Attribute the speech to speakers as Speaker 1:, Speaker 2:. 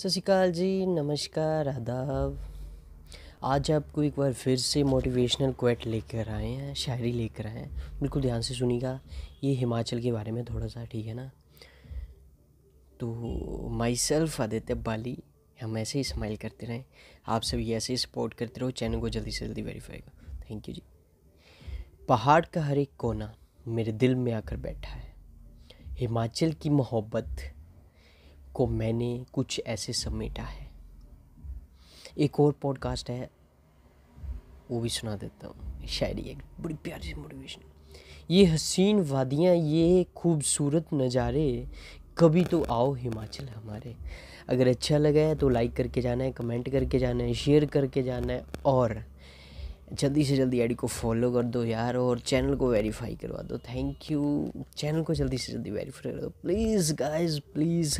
Speaker 1: सत श्रीकाल जी नमस्कार आदाब आज आपको एक बार फिर से मोटिवेशनल क्वेट लेकर आए हैं शायरी लेकर आए हैं बिल्कुल ध्यान से सुनिएगा ये हिमाचल के बारे में थोड़ा सा ठीक है ना तो माई सेल्फ आदित्य बाली हम ऐसे ही स्माइल करते रहें आप सब ये ऐसे ही सपोर्ट करते रहो चैनल को जल्दी से जल्दी वेरीफाई करो थैंक यू जी पहाड़ का हर एक कोना मेरे दिल में आकर बैठा है हिमाचल की मोहब्बत को मैंने कुछ ऐसे समेटा है एक और पॉडकास्ट है वो भी सुना देता हूँ शायरी एक बड़ी प्यारी सी मोटिवेशन ये हसीन वादियाँ ये खूबसूरत नज़ारे कभी तो आओ हिमाचल हमारे अगर अच्छा लगा है तो लाइक करके जाना है कमेंट करके जाना है शेयर करके जाना है और जल्दी से जल्दी आईडी को फॉलो कर दो यार और चैनल को वेरीफाई करवा दो थैंक यू चैनल को जल्दी से जल्दी वेरीफाई कर दो प्लीज़ गाइस प्लीज़